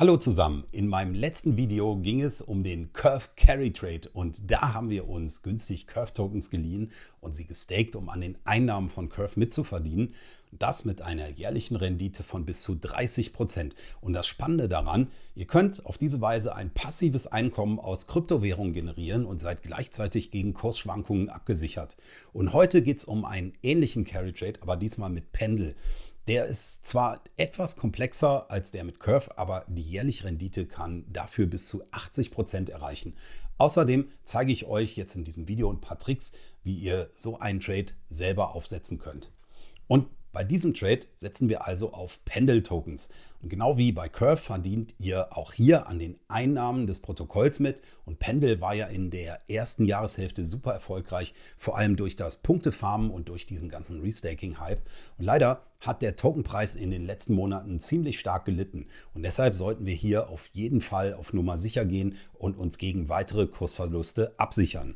Hallo zusammen, in meinem letzten Video ging es um den Curve Carry Trade und da haben wir uns günstig Curve Tokens geliehen und sie gestaked, um an den Einnahmen von Curve mitzuverdienen. Das mit einer jährlichen Rendite von bis zu 30 Prozent. Und das Spannende daran, ihr könnt auf diese Weise ein passives Einkommen aus Kryptowährungen generieren und seid gleichzeitig gegen Kursschwankungen abgesichert. Und heute geht es um einen ähnlichen Carry Trade, aber diesmal mit Pendel. Der ist zwar etwas komplexer als der mit Curve, aber die jährliche Rendite kann dafür bis zu 80% Prozent erreichen. Außerdem zeige ich euch jetzt in diesem Video ein paar Tricks, wie ihr so einen Trade selber aufsetzen könnt. Und bei diesem Trade setzen wir also auf Pendel-Tokens. Und genau wie bei Curve verdient ihr auch hier an den Einnahmen des Protokolls mit. Und Pendel war ja in der ersten Jahreshälfte super erfolgreich, vor allem durch das Punktefarmen und durch diesen ganzen Restaking-Hype. Und leider hat der Tokenpreis in den letzten Monaten ziemlich stark gelitten. Und deshalb sollten wir hier auf jeden Fall auf Nummer sicher gehen und uns gegen weitere Kursverluste absichern.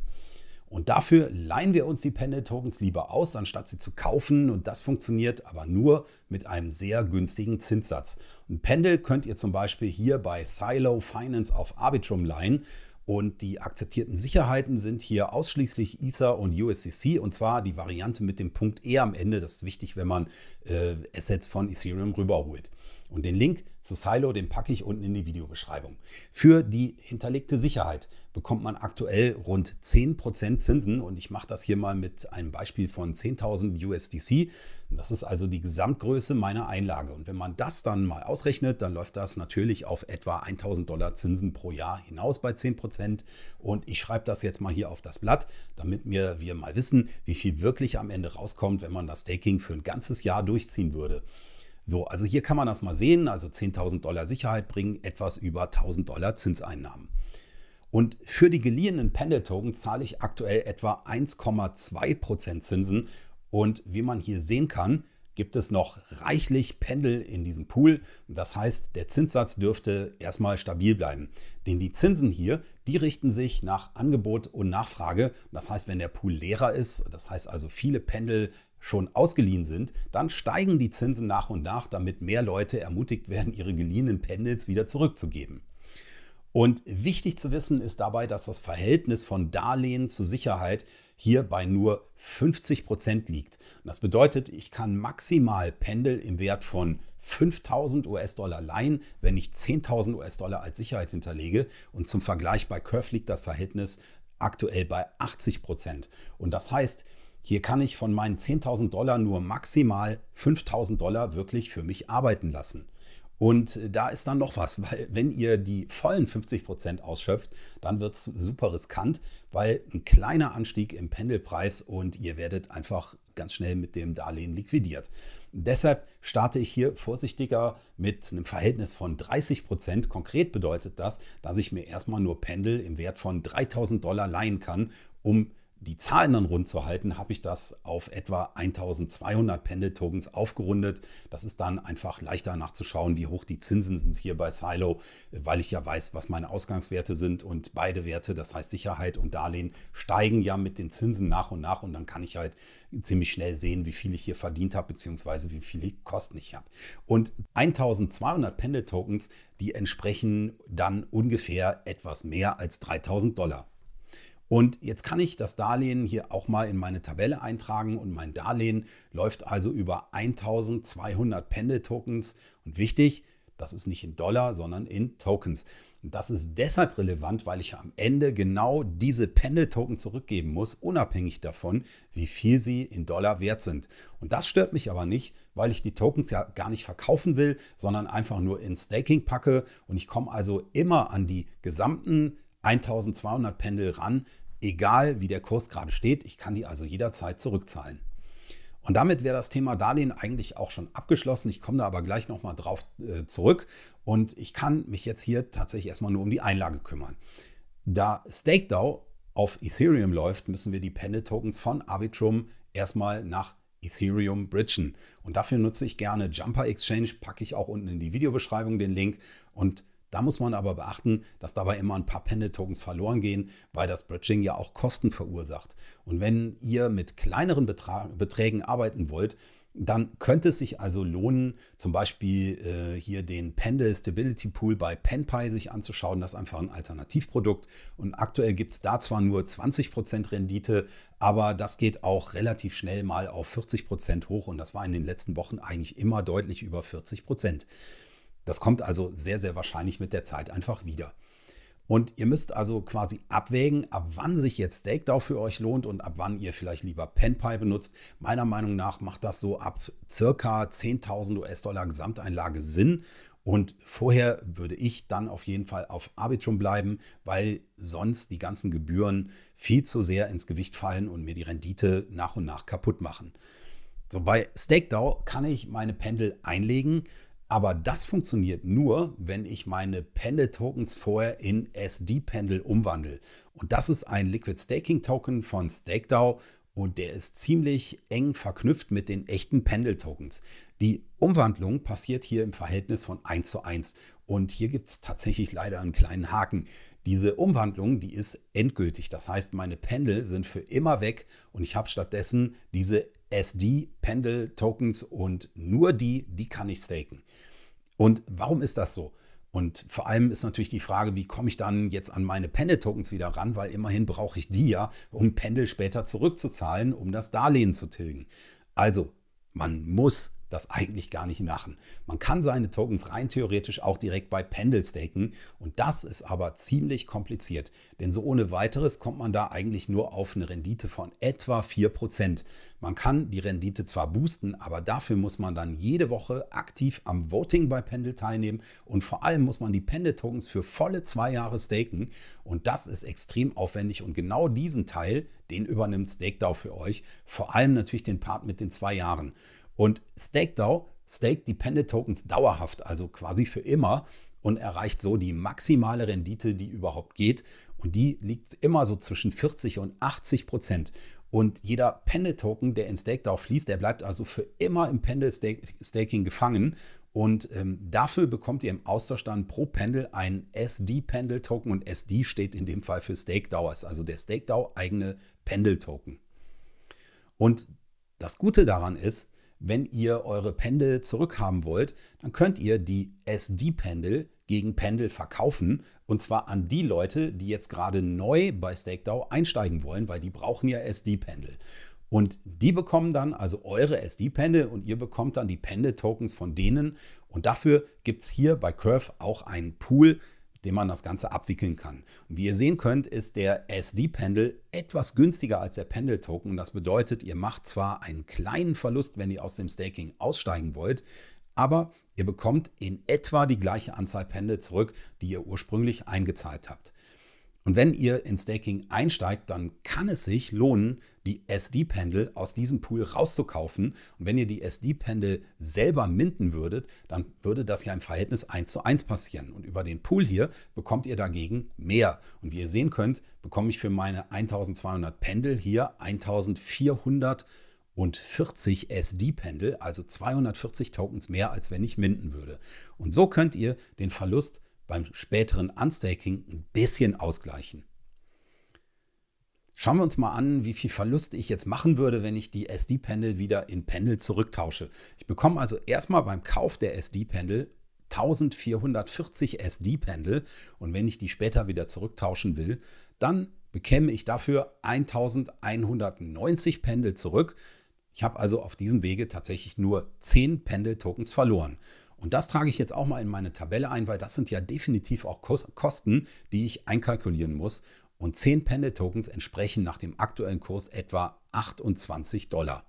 Und dafür leihen wir uns die Pendel-Tokens lieber aus, anstatt sie zu kaufen. Und das funktioniert aber nur mit einem sehr günstigen Zinssatz. Und Pendel könnt ihr zum Beispiel hier bei Silo Finance auf Arbitrum leihen. Und die akzeptierten Sicherheiten sind hier ausschließlich Ether und USDC und zwar die Variante mit dem Punkt E am Ende. Das ist wichtig, wenn man äh, Assets von Ethereum rüberholt. Und den Link zu Silo, den packe ich unten in die Videobeschreibung. Für die hinterlegte Sicherheit bekommt man aktuell rund 10% Zinsen und ich mache das hier mal mit einem Beispiel von 10.000 USDC. Das ist also die Gesamtgröße meiner Einlage. Und wenn man das dann mal ausrechnet, dann läuft das natürlich auf etwa 1.000 Dollar Zinsen pro Jahr hinaus bei 10%. Und ich schreibe das jetzt mal hier auf das Blatt, damit mir wir mal wissen, wie viel wirklich am Ende rauskommt, wenn man das Staking für ein ganzes Jahr durchziehen würde. So, also hier kann man das mal sehen. Also 10.000 Dollar Sicherheit bringen etwas über 1.000 Dollar Zinseinnahmen. Und für die geliehenen Pendel-Token zahle ich aktuell etwa 1,2% Zinsen. Und wie man hier sehen kann, gibt es noch reichlich Pendel in diesem Pool. Das heißt, der Zinssatz dürfte erstmal stabil bleiben. Denn die Zinsen hier, die richten sich nach Angebot und Nachfrage. Das heißt, wenn der Pool leerer ist, das heißt also viele Pendel schon ausgeliehen sind, dann steigen die Zinsen nach und nach, damit mehr Leute ermutigt werden, ihre geliehenen Pendels wieder zurückzugeben. Und wichtig zu wissen ist dabei, dass das Verhältnis von Darlehen zu Sicherheit hier bei nur 50 Prozent liegt. das bedeutet, ich kann maximal Pendel im Wert von 5000 US-Dollar leihen, wenn ich 10.000 US-Dollar als Sicherheit hinterlege. Und zum Vergleich bei Curve liegt das Verhältnis aktuell bei 80 Prozent. Und das heißt, hier kann ich von meinen 10.000 Dollar nur maximal 5.000 Dollar wirklich für mich arbeiten lassen. Und äh, da ist dann noch was, weil wenn ihr die vollen 50% Prozent ausschöpft, dann wird es super riskant, weil ein kleiner Anstieg im Pendelpreis und ihr werdet einfach ganz schnell mit dem Darlehen liquidiert. Deshalb starte ich hier vorsichtiger mit einem Verhältnis von 30 Prozent. Konkret bedeutet das, dass ich mir erstmal nur Pendel im Wert von 3000 Dollar leihen kann, um die Zahlen dann rund zu halten, habe ich das auf etwa 1200 Pendel-Tokens aufgerundet. Das ist dann einfach leichter nachzuschauen, wie hoch die Zinsen sind hier bei Silo, weil ich ja weiß, was meine Ausgangswerte sind und beide Werte, das heißt Sicherheit und Darlehen, steigen ja mit den Zinsen nach und nach und dann kann ich halt ziemlich schnell sehen, wie viel ich hier verdient habe, beziehungsweise wie viele Kosten ich habe. Und 1200 Pendel-Tokens, die entsprechen dann ungefähr etwas mehr als 3000 Dollar. Und jetzt kann ich das Darlehen hier auch mal in meine Tabelle eintragen und mein Darlehen läuft also über 1200 Pendel-Tokens. Und wichtig, das ist nicht in Dollar, sondern in Tokens. Und das ist deshalb relevant, weil ich am Ende genau diese Pendel-Token zurückgeben muss, unabhängig davon, wie viel sie in Dollar wert sind. Und das stört mich aber nicht, weil ich die Tokens ja gar nicht verkaufen will, sondern einfach nur in Staking packe. Und ich komme also immer an die gesamten 1200 Pendel ran, egal wie der Kurs gerade steht. Ich kann die also jederzeit zurückzahlen. Und damit wäre das Thema Darlehen eigentlich auch schon abgeschlossen. Ich komme da aber gleich nochmal drauf äh, zurück. Und ich kann mich jetzt hier tatsächlich erstmal nur um die Einlage kümmern. Da StakeDAO auf Ethereum läuft, müssen wir die Pendel-Tokens von Arbitrum erstmal nach Ethereum bridgen. Und dafür nutze ich gerne Jumper Exchange, packe ich auch unten in die Videobeschreibung den Link und da muss man aber beachten, dass dabei immer ein paar Pendel-Tokens verloren gehen, weil das Bridging ja auch Kosten verursacht. Und wenn ihr mit kleineren Betra Beträgen arbeiten wollt, dann könnte es sich also lohnen, zum Beispiel äh, hier den Pendel Stability Pool bei PenPy sich anzuschauen. Das ist einfach ein Alternativprodukt. Und aktuell gibt es da zwar nur 20% Rendite, aber das geht auch relativ schnell mal auf 40% hoch. Und das war in den letzten Wochen eigentlich immer deutlich über 40%. Das kommt also sehr, sehr wahrscheinlich mit der Zeit einfach wieder. Und ihr müsst also quasi abwägen, ab wann sich jetzt Steakdow für euch lohnt und ab wann ihr vielleicht lieber PenPy benutzt. Meiner Meinung nach macht das so ab circa 10.000 US-Dollar Gesamteinlage Sinn. Und vorher würde ich dann auf jeden Fall auf Arbitrum bleiben, weil sonst die ganzen Gebühren viel zu sehr ins Gewicht fallen und mir die Rendite nach und nach kaputt machen. So bei StakeDAO kann ich meine Pendel einlegen aber das funktioniert nur, wenn ich meine Pendel-Tokens vorher in SD-Pendel umwandle. Und das ist ein Liquid Staking Token von StakeDAO und der ist ziemlich eng verknüpft mit den echten Pendel-Tokens. Die Umwandlung passiert hier im Verhältnis von 1 zu 1. Und hier gibt es tatsächlich leider einen kleinen Haken. Diese Umwandlung, die ist endgültig. Das heißt, meine Pendel sind für immer weg und ich habe stattdessen diese SD-Pendel-Tokens und nur die, die kann ich staken. Und warum ist das so? Und vor allem ist natürlich die Frage, wie komme ich dann jetzt an meine Pendel-Tokens wieder ran, weil immerhin brauche ich die ja, um Pendel später zurückzuzahlen, um das Darlehen zu tilgen. Also, man muss das eigentlich gar nicht machen. Man kann seine Tokens rein theoretisch auch direkt bei Pendel staken und das ist aber ziemlich kompliziert, denn so ohne weiteres kommt man da eigentlich nur auf eine Rendite von etwa 4%. Man kann die Rendite zwar boosten, aber dafür muss man dann jede Woche aktiv am Voting bei Pendel teilnehmen und vor allem muss man die pendel tokens für volle zwei Jahre staken und das ist extrem aufwendig und genau diesen Teil, den übernimmt StakeDAO für euch, vor allem natürlich den Part mit den zwei Jahren. Und StakeDAO staked die Pendel Tokens dauerhaft, also quasi für immer und erreicht so die maximale Rendite, die überhaupt geht. Und die liegt immer so zwischen 40 und 80 Prozent. Und jeder Pendel-Token, der in StakeDAO fließt, der bleibt also für immer im Pendel-Staking gefangen. Und ähm, dafür bekommt ihr im Austausch dann pro Pendel einen SD-Pendel-Token. Und SD steht in dem Fall für StakeDAO, ist also der StakeDAO-eigene Pendel-Token. Und das Gute daran ist, wenn ihr eure Pendel zurückhaben wollt, dann könnt ihr die SD-Pendel gegen Pendel verkaufen. Und zwar an die Leute, die jetzt gerade neu bei StakeDAO einsteigen wollen, weil die brauchen ja SD-Pendel. Und die bekommen dann also eure SD-Pendel und ihr bekommt dann die Pendel-Tokens von denen. Und dafür gibt es hier bei Curve auch einen Pool, dem man das Ganze abwickeln kann. Und wie ihr sehen könnt, ist der SD-Pendel etwas günstiger als der Pendel-Token. Das bedeutet, ihr macht zwar einen kleinen Verlust, wenn ihr aus dem Staking aussteigen wollt, aber ihr bekommt in etwa die gleiche Anzahl Pendel zurück, die ihr ursprünglich eingezahlt habt. Und wenn ihr in Staking einsteigt, dann kann es sich lohnen, die SD-Pendel aus diesem Pool rauszukaufen. Und wenn ihr die SD-Pendel selber minden würdet, dann würde das ja im Verhältnis 1 zu 1 passieren. Und über den Pool hier bekommt ihr dagegen mehr. Und wie ihr sehen könnt, bekomme ich für meine 1200 Pendel hier 1440 SD-Pendel, also 240 Tokens mehr, als wenn ich minden würde. Und so könnt ihr den Verlust beim späteren Unstaking ein bisschen ausgleichen. Schauen wir uns mal an, wie viel Verluste ich jetzt machen würde, wenn ich die SD-Pendel wieder in Pendel zurücktausche. Ich bekomme also erstmal beim Kauf der SD-Pendel 1440 SD-Pendel und wenn ich die später wieder zurücktauschen will, dann bekäme ich dafür 1190 Pendel zurück. Ich habe also auf diesem Wege tatsächlich nur 10 Pendel-Tokens verloren. Und das trage ich jetzt auch mal in meine Tabelle ein, weil das sind ja definitiv auch Kosten, die ich einkalkulieren muss. Und 10 Pendel-Tokens entsprechen nach dem aktuellen Kurs etwa 28 Dollar.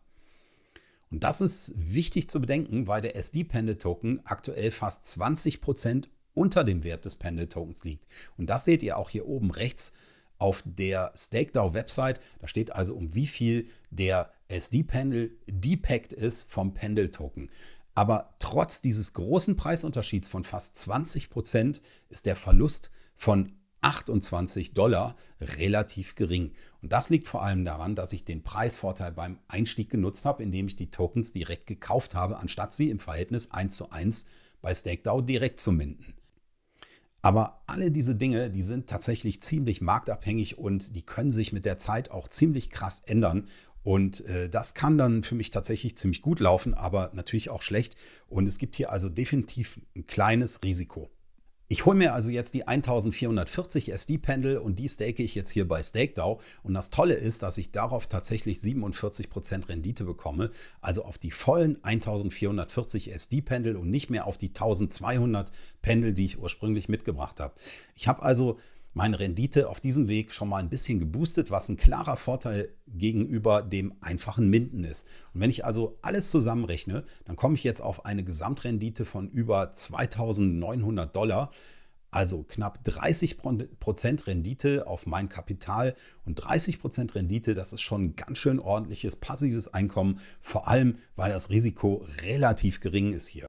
Und das ist wichtig zu bedenken, weil der SD-Pendel-Token aktuell fast 20% Prozent unter dem Wert des Pendel-Tokens liegt. Und das seht ihr auch hier oben rechts auf der StakeDAO-Website. Da steht also, um wie viel der SD-Pendel depackt ist vom Pendel-Token. Aber trotz dieses großen Preisunterschieds von fast 20 Prozent ist der Verlust von 28 Dollar relativ gering. Und das liegt vor allem daran, dass ich den Preisvorteil beim Einstieg genutzt habe, indem ich die Tokens direkt gekauft habe, anstatt sie im Verhältnis 1 zu 1 bei StakeDAO direkt zu minden. Aber alle diese Dinge, die sind tatsächlich ziemlich marktabhängig und die können sich mit der Zeit auch ziemlich krass ändern. Und äh, das kann dann für mich tatsächlich ziemlich gut laufen, aber natürlich auch schlecht. Und es gibt hier also definitiv ein kleines Risiko. Ich hole mir also jetzt die 1440 SD-Pendel und die stake ich jetzt hier bei StakeDAO. Und das Tolle ist, dass ich darauf tatsächlich 47% Rendite bekomme, also auf die vollen 1440 SD-Pendel und nicht mehr auf die 1200 Pendel, die ich ursprünglich mitgebracht habe. Ich habe also meine Rendite auf diesem Weg schon mal ein bisschen geboostet, was ein klarer Vorteil gegenüber dem einfachen Minden ist. Und wenn ich also alles zusammenrechne, dann komme ich jetzt auf eine Gesamtrendite von über 2900 Dollar, also knapp 30 Prozent Rendite auf mein Kapital. Und 30 Prozent Rendite, das ist schon ein ganz schön ordentliches passives Einkommen, vor allem weil das Risiko relativ gering ist hier.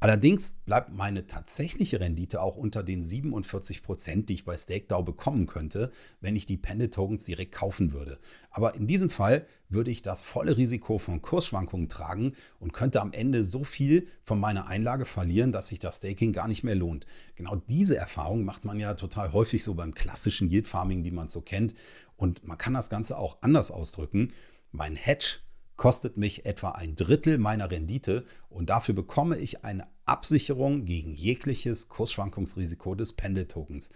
Allerdings bleibt meine tatsächliche Rendite auch unter den 47 Prozent, die ich bei StakeDAO bekommen könnte, wenn ich die Pendel Tokens direkt kaufen würde. Aber in diesem Fall würde ich das volle Risiko von Kursschwankungen tragen und könnte am Ende so viel von meiner Einlage verlieren, dass sich das Staking gar nicht mehr lohnt. Genau diese Erfahrung macht man ja total häufig so beim klassischen Yield Farming, wie man es so kennt. Und man kann das Ganze auch anders ausdrücken. Mein Hedge kostet mich etwa ein Drittel meiner Rendite und dafür bekomme ich eine Absicherung gegen jegliches Kursschwankungsrisiko des Pendeltokens.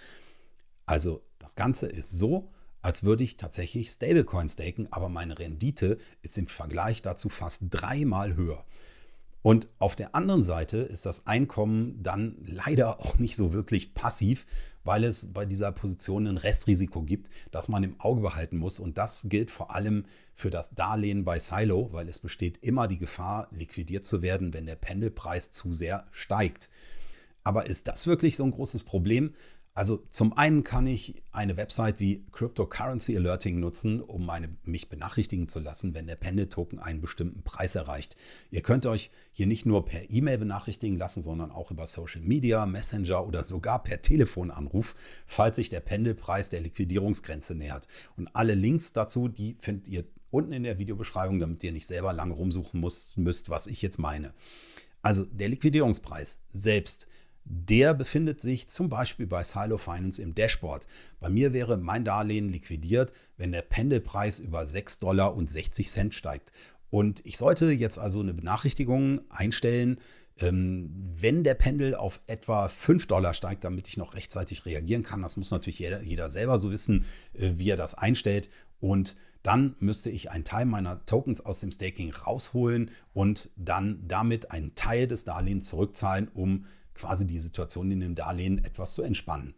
Also das Ganze ist so, als würde ich tatsächlich Stablecoin staken, aber meine Rendite ist im Vergleich dazu fast dreimal höher. Und auf der anderen Seite ist das Einkommen dann leider auch nicht so wirklich passiv, weil es bei dieser Position ein Restrisiko gibt, das man im Auge behalten muss. Und das gilt vor allem für das Darlehen bei Silo, weil es besteht immer die Gefahr, liquidiert zu werden, wenn der Pendelpreis zu sehr steigt. Aber ist das wirklich so ein großes Problem? Also zum einen kann ich eine Website wie Cryptocurrency Alerting nutzen, um meine, mich benachrichtigen zu lassen, wenn der Pendel-Token einen bestimmten Preis erreicht. Ihr könnt euch hier nicht nur per E-Mail benachrichtigen lassen, sondern auch über Social Media, Messenger oder sogar per Telefonanruf, falls sich der Pendelpreis der Liquidierungsgrenze nähert. Und alle Links dazu, die findet ihr unten in der Videobeschreibung, damit ihr nicht selber lange rumsuchen müsst, müsst was ich jetzt meine. Also der Liquidierungspreis selbst – der befindet sich zum Beispiel bei Silo Finance im Dashboard. Bei mir wäre mein Darlehen liquidiert, wenn der Pendelpreis über 6,60 Dollar steigt. Und ich sollte jetzt also eine Benachrichtigung einstellen, ähm, wenn der Pendel auf etwa 5 Dollar steigt, damit ich noch rechtzeitig reagieren kann. Das muss natürlich jeder, jeder selber so wissen, äh, wie er das einstellt. Und dann müsste ich einen Teil meiner Tokens aus dem Staking rausholen und dann damit einen Teil des Darlehens zurückzahlen, um quasi die Situation in dem Darlehen etwas zu entspannen.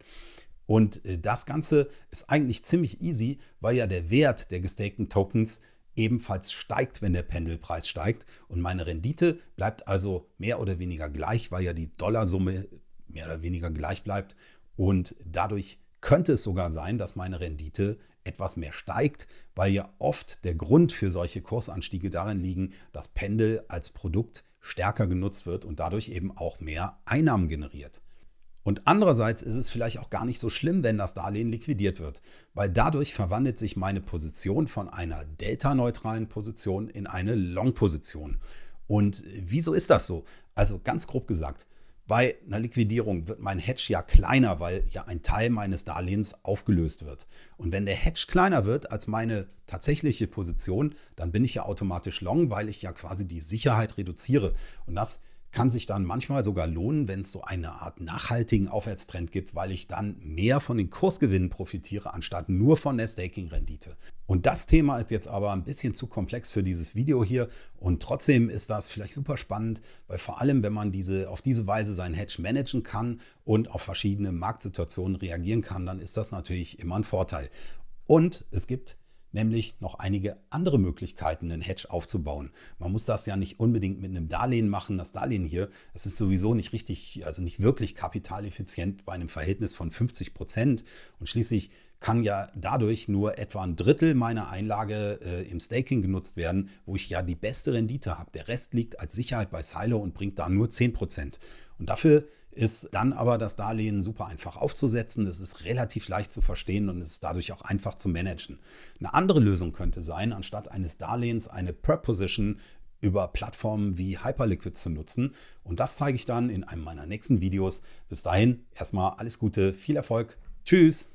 Und äh, das Ganze ist eigentlich ziemlich easy, weil ja der Wert der gestakten Tokens ebenfalls steigt, wenn der Pendelpreis steigt. Und meine Rendite bleibt also mehr oder weniger gleich, weil ja die Dollarsumme mehr oder weniger gleich bleibt. Und dadurch könnte es sogar sein, dass meine Rendite etwas mehr steigt, weil ja oft der Grund für solche Kursanstiege darin liegen, dass Pendel als Produkt stärker genutzt wird und dadurch eben auch mehr Einnahmen generiert. Und andererseits ist es vielleicht auch gar nicht so schlimm, wenn das Darlehen liquidiert wird, weil dadurch verwandelt sich meine Position von einer delta-neutralen Position in eine Long-Position. Und wieso ist das so? Also ganz grob gesagt, bei einer Liquidierung wird mein Hedge ja kleiner, weil ja ein Teil meines Darlehens aufgelöst wird. Und wenn der Hedge kleiner wird als meine tatsächliche Position, dann bin ich ja automatisch long, weil ich ja quasi die Sicherheit reduziere. Und das kann sich dann manchmal sogar lohnen, wenn es so eine Art nachhaltigen Aufwärtstrend gibt, weil ich dann mehr von den Kursgewinnen profitiere, anstatt nur von der Staking-Rendite. Und das Thema ist jetzt aber ein bisschen zu komplex für dieses Video hier und trotzdem ist das vielleicht super spannend, weil vor allem, wenn man diese, auf diese Weise sein Hedge managen kann und auf verschiedene Marktsituationen reagieren kann, dann ist das natürlich immer ein Vorteil. Und es gibt nämlich noch einige andere Möglichkeiten, einen Hedge aufzubauen. Man muss das ja nicht unbedingt mit einem Darlehen machen. Das Darlehen hier, das ist sowieso nicht richtig, also nicht wirklich kapitaleffizient bei einem Verhältnis von 50 Prozent. Und schließlich kann ja dadurch nur etwa ein Drittel meiner Einlage äh, im Staking genutzt werden, wo ich ja die beste Rendite habe. Der Rest liegt als Sicherheit bei Silo und bringt da nur 10 Prozent. Und dafür ist dann aber das Darlehen super einfach aufzusetzen. Es ist relativ leicht zu verstehen und es ist dadurch auch einfach zu managen. Eine andere Lösung könnte sein, anstatt eines Darlehens eine Perposition über Plattformen wie Hyperliquid zu nutzen. Und das zeige ich dann in einem meiner nächsten Videos. Bis dahin erstmal alles Gute, viel Erfolg. Tschüss!